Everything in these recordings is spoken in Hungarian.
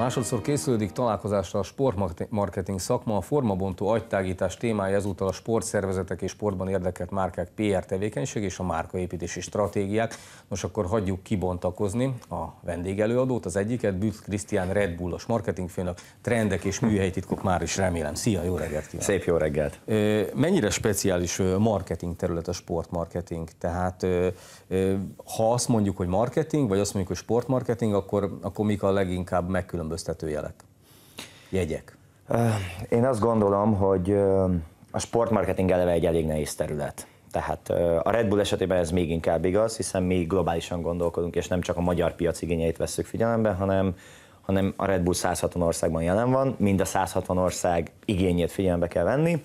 Másodszor készülődik találkozásra a sportmarketing szakma, a formabontó agytágítás témája ezúttal a sportszervezetek és sportban érdekelt márkák PR tevékenység és a márkaépítési stratégiák. Nos, akkor hagyjuk kibontakozni a vendégelőadót, az egyiket, Bűt Krisztián Red Bullos marketingfőnök, trendek és műhelytitkok már is remélem. Szia, jó reggelt kívánok! Szép jó reggelt! Mennyire speciális marketing terület a sportmarketing? Tehát ha azt mondjuk, hogy marketing, vagy azt mondjuk, hogy sportmarketing, akkor, akkor mik a leginkább megkülönböző megkülönböztető jelek? Jegyek? Én azt gondolom, hogy a sportmarketing eleve egy elég nehéz terület. Tehát a Red Bull esetében ez még inkább igaz, hiszen mi globálisan gondolkodunk, és nem csak a magyar piac igényeit vesszük figyelembe, hanem, hanem a Red Bull 160 országban jelen van, mind a 160 ország igényét figyelembe kell venni,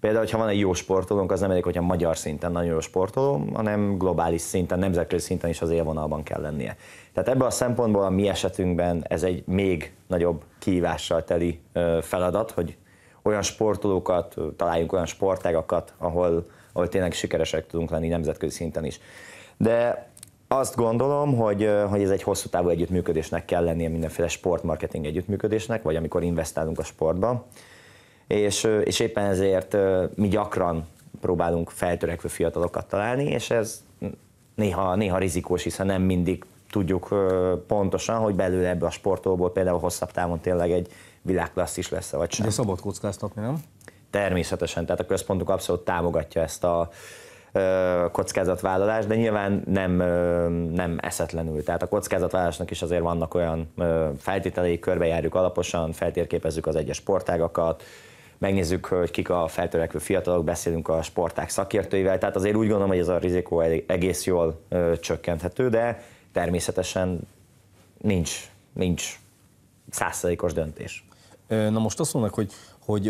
Például, ha van egy jó sportolónk, az nem elég, hogyha magyar szinten nagyon jó sportoló, hanem globális szinten, nemzetközi szinten is az élvonalban kell lennie. Tehát ebben a szempontból a mi esetünkben ez egy még nagyobb kihívással teli feladat, hogy olyan sportolókat, találjunk olyan sportágakat, ahol, ahol tényleg sikeresek tudunk lenni nemzetközi szinten is. De azt gondolom, hogy, hogy ez egy hosszú távú együttműködésnek kell lennie mindenféle sportmarketing együttműködésnek, vagy amikor investálunk a sportba, és, és éppen ezért mi gyakran próbálunk feltörekvő fiatalokat találni, és ez néha, néha rizikós, hiszen nem mindig tudjuk pontosan, hogy belőle ebbe a sportolból például hosszabb távon tényleg egy világklasszis lesz, vagy sem. De szabad kockáztatni, nem? Természetesen, tehát a központunk abszolút támogatja ezt a kockázatvállalást, de nyilván nem, nem eszetlenül. Tehát a kockázatvállalásnak is azért vannak olyan feltételei, körbejárjuk alaposan, feltérképezzük az egyes sportágakat, megnézzük, hogy kik a feltörekvő fiatalok, beszélünk a sporták szakértőivel, tehát azért úgy gondolom, hogy ez a rizikó egész jól ö, csökkenthető, de természetesen nincs, nincs százszerékos döntés. Na most azt mondanak, hogy, hogy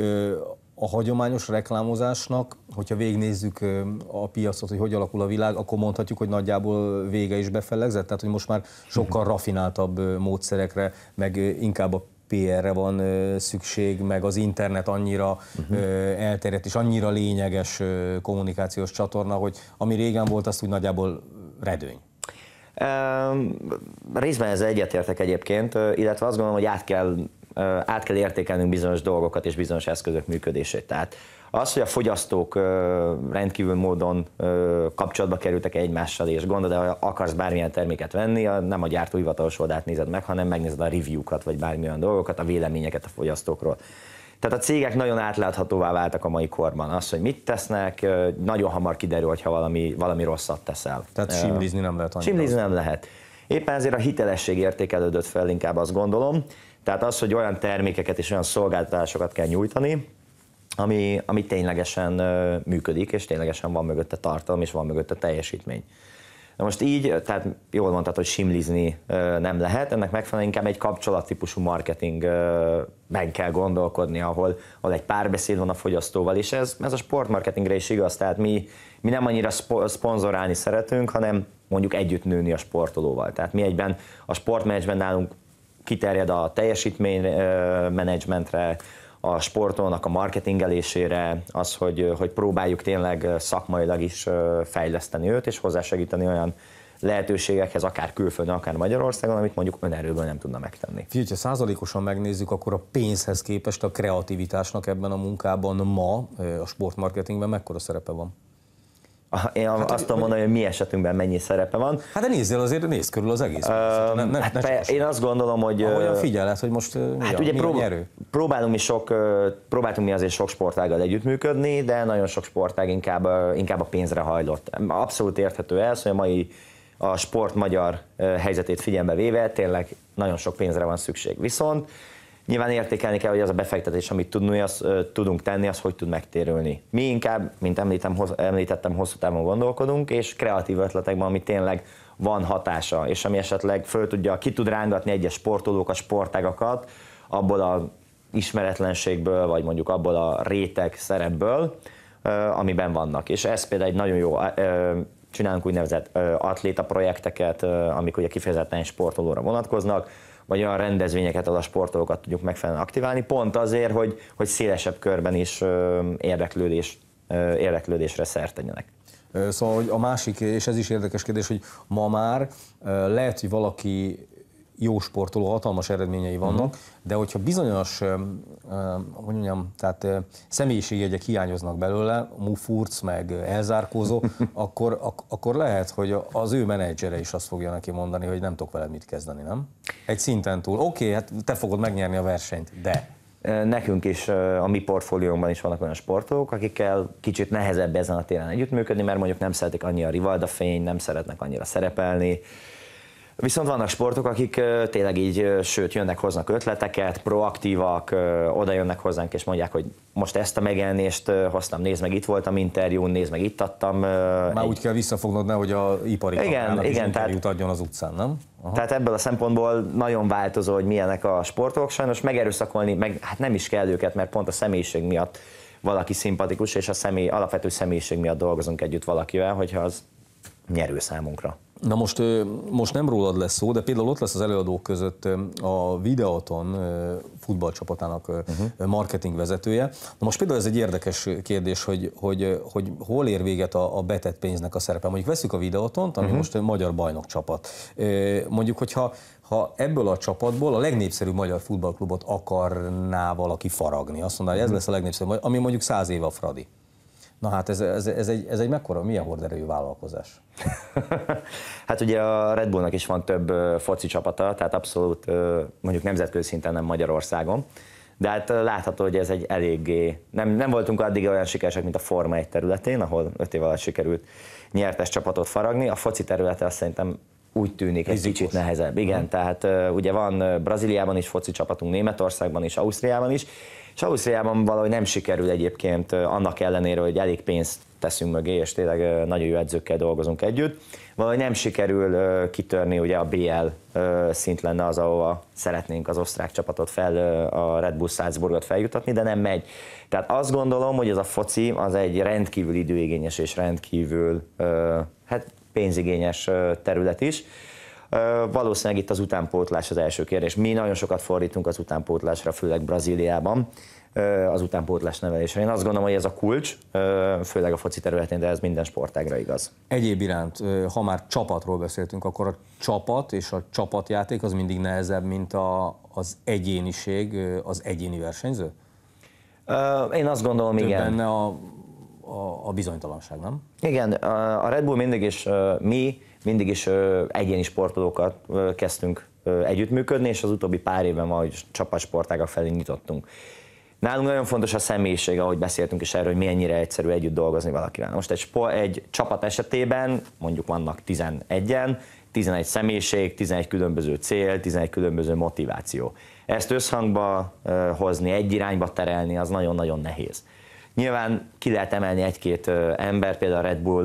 a hagyományos reklámozásnak, hogyha végnézzük a piacot, hogy hogy alakul a világ, akkor mondhatjuk, hogy nagyjából vége is befellegzett, tehát hogy most már sokkal mhm. rafináltabb módszerekre, meg inkább a PR-re van szükség, meg az internet annyira uh-huh. elterjedt, és annyira lényeges kommunikációs csatorna, hogy ami régen volt, azt úgy nagyjából redőny. Um, részben ezzel egyetértek egyébként, illetve azt gondolom, hogy át kell át kell értékelnünk bizonyos dolgokat és bizonyos eszközök működését. Tehát az, hogy a fogyasztók rendkívül módon kapcsolatba kerültek egymással, és gondolod, hogy akarsz bármilyen terméket venni, nem a gyártó hivatalos oldalt nézed meg, hanem megnézed a review-kat, vagy bármilyen dolgokat, a véleményeket a fogyasztókról. Tehát a cégek nagyon átláthatóvá váltak a mai korban. Az, hogy mit tesznek, nagyon hamar kiderül, hogyha valami, valami rosszat teszel. Tehát simlizni nem lehet annyira. Simlizni nem lehet. Éppen ezért a hitelesség értékelődött fel, inkább azt gondolom. Tehát az, hogy olyan termékeket és olyan szolgáltatásokat kell nyújtani, ami, ami ténylegesen működik, és ténylegesen van mögötte tartalom, és van mögötte teljesítmény. Na most így, tehát jól mondtad, hogy simlizni nem lehet, ennek megfelelően inkább egy kapcsolattípusú marketingben kell gondolkodni, ahol, ahol egy párbeszéd van a fogyasztóval, és ez, ez a sportmarketingre is igaz, tehát mi, mi nem annyira szponzorálni szeretünk, hanem mondjuk együtt nőni a sportolóval. Tehát mi egyben a sportmenedzsment nálunk kiterjed a teljesítménymenedzsmentre, a sportolónak a marketingelésére, az, hogy, hogy próbáljuk tényleg szakmailag is fejleszteni őt, és hozzásegíteni olyan lehetőségekhez, akár külföldön, akár Magyarországon, amit mondjuk önerőből nem tudna megtenni. Figyelj, ha százalékosan megnézzük, akkor a pénzhez képest a kreativitásnak ebben a munkában ma a sportmarketingben mekkora szerepe van? Én hát, azt tudom mondani, hogy mi esetünkben mennyi szerepe van. Hát de nézzél azért, nézd körül az egész. Uh, ne, ne, hát ne pe, én azt gondolom, hogy... Ahogyan figyeled, hát, hogy most mi hát mi, ugye mi prób- a nyerő? Próbálunk mi, sok, próbáltunk mi azért sok sportággal együttműködni, de nagyon sok sportág inkább, inkább a pénzre hajlott. Abszolút érthető ez, hogy a mai a sport magyar helyzetét figyelembe véve tényleg nagyon sok pénzre van szükség. Viszont Nyilván értékelni kell, hogy az a befektetés, amit tudni, az, tudunk tenni, az hogy tud megtérülni. Mi inkább, mint említem, hoz, említettem, hosszú távon gondolkodunk, és kreatív ötletekben, ami tényleg van hatása, és ami esetleg föl tudja, ki tud rángatni egyes sportolókat, sportágakat abból a ismeretlenségből, vagy mondjuk abból a réteg szerepből, amiben vannak. És ez például egy nagyon jó, csinálunk úgynevezett atléta projekteket, amik ugye kifejezetten sportolóra vonatkoznak, vagy olyan rendezvényeket, ahol a sportolókat tudjuk megfelelően aktiválni, pont azért, hogy, hogy szélesebb körben is érdeklődés, érdeklődésre szert tegyenek. Szóval hogy a másik, és ez is érdekes kérdés, hogy ma már lehet, hogy valaki jó sportoló, hatalmas eredményei mhm. vannak, uh-huh. de hogyha bizonyos, uh, hogy mondjam, tehát uh, személyiségjegyek hiányoznak belőle, Mufurc, meg elzárkózó, akkor, ak- akkor lehet, hogy az ő menedzsere is azt fogja neki mondani, hogy nem tudok veled mit kezdeni, nem? Egy szinten túl. Oké, okay, hát te fogod megnyerni a versenyt, de... Nekünk is, a mi portfóliónkban is vannak olyan sportolók, akikkel kicsit nehezebb ezen a téren együttműködni, mert mondjuk nem szeretik annyira a rivalda fény, nem szeretnek annyira szerepelni, Viszont vannak sportok, akik tényleg így, sőt, jönnek, hoznak ötleteket, proaktívak, oda jönnek hozzánk, és mondják, hogy most ezt a megjelenést hoztam, nézd meg, itt voltam interjún, nézd meg, itt adtam. Már egy... úgy kell visszafognod, ne hogy a ipari igen, igen, tehát, adjon az utcán, nem? Aha. Tehát ebből a szempontból nagyon változó, hogy milyenek a sportok. Sajnos megerőszakolni, meg hát nem is kell őket, mert pont a személyiség miatt valaki szimpatikus, és a személy, alapvető személyiség miatt dolgozunk együtt valakivel, hogyha az nyerő számunkra. Na most, most nem rólad lesz szó, de például ott lesz az előadók között a Videoton futballcsapatának uh-huh. marketing vezetője. Na most például ez egy érdekes kérdés, hogy, hogy, hogy hol ér véget a, a betett pénznek a szerepe. Mondjuk veszük a Videotont, ami uh-huh. most egy magyar bajnok csapat. Mondjuk, hogyha ha ebből a csapatból a legnépszerűbb magyar futballklubot akarná valaki faragni, azt mondaná, hogy ez mhm. lesz a legnépszerűbb, ami mondjuk száz év a Fradi. Na hát ez, ez, ez, egy, ez egy mekkora, milyen horderejű vállalkozás? hát ugye a Red Bullnak is van több foci csapata, tehát abszolút mondjuk nemzetközi szinten nem Magyarországon. De hát látható, hogy ez egy eléggé... Nem, nem voltunk addig olyan sikeresek, mint a Forma 1 területén, ahol 5 év alatt sikerült nyertes csapatot faragni. A foci területe azt szerintem úgy tűnik Rizikos. egy kicsit nehezebb. Igen, uh-huh. tehát ugye van Brazíliában is foci csapatunk, Németországban is, Ausztriában is, és Ausztriában valahogy nem sikerül egyébként, annak ellenére, hogy elég pénzt teszünk mögé, és tényleg nagyon jó edzőkkel dolgozunk együtt. Valahogy nem sikerül kitörni, ugye a BL szint lenne az, ahova szeretnénk az osztrák csapatot fel, a Red Bull Salzburgot feljutatni, de nem megy. Tehát azt gondolom, hogy ez a foci az egy rendkívül időigényes és rendkívül hát pénzigényes terület is. Valószínűleg itt az utánpótlás az első kérdés. Mi nagyon sokat fordítunk az utánpótlásra, főleg Brazíliában, az utánpótlás nevelésre. Én azt gondolom, hogy ez a kulcs, főleg a foci területén, de ez minden sportágra igaz. Egyéb iránt, ha már csapatról beszéltünk, akkor a csapat és a csapatjáték az mindig nehezebb, mint a, az egyéniség, az egyéni versenyző? Én azt gondolom, Több igen. Benne a, a, a bizonytalanság, nem? Igen, a Red Bull mindig is mi mindig is egyéni sportolókat kezdtünk együttműködni, és az utóbbi pár évben valahogy csapatsportágak felé nyitottunk. Nálunk nagyon fontos a személyiség, ahogy beszéltünk is erről, hogy mennyire egyszerű együtt dolgozni valakivel. Most egy, sport, egy csapat esetében mondjuk vannak 11-en, 11 személyiség, 11 különböző cél, 11 különböző motiváció. Ezt összhangba hozni, egy irányba terelni, az nagyon-nagyon nehéz. Nyilván ki lehet emelni egy-két ember, például a Red Bull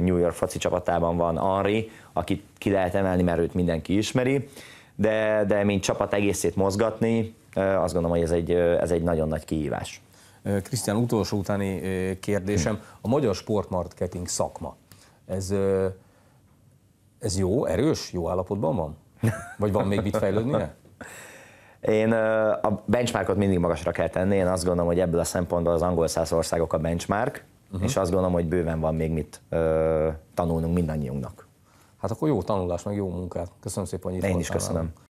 New York foci csapatában van Henri, akit ki lehet emelni, mert őt mindenki ismeri, de, de mint csapat egészét mozgatni, azt gondolom, hogy ez egy, ez egy nagyon nagy kihívás. Krisztián, utolsó utáni kérdésem. A magyar sportmarketing szakma, ez, ez jó, erős, jó állapotban van? Vagy van még mit fejlődnie? Én a benchmarkot mindig magasra kell tenni, én azt gondolom, hogy ebből a szempontból az angol száz országok a benchmark, uh-huh. és azt gondolom, hogy bőven van még mit uh, tanulnunk mindannyiunknak. Hát akkor jó tanulás, meg jó munkát. Köszönöm szépen, hogy itt Én is köszönöm. Velem.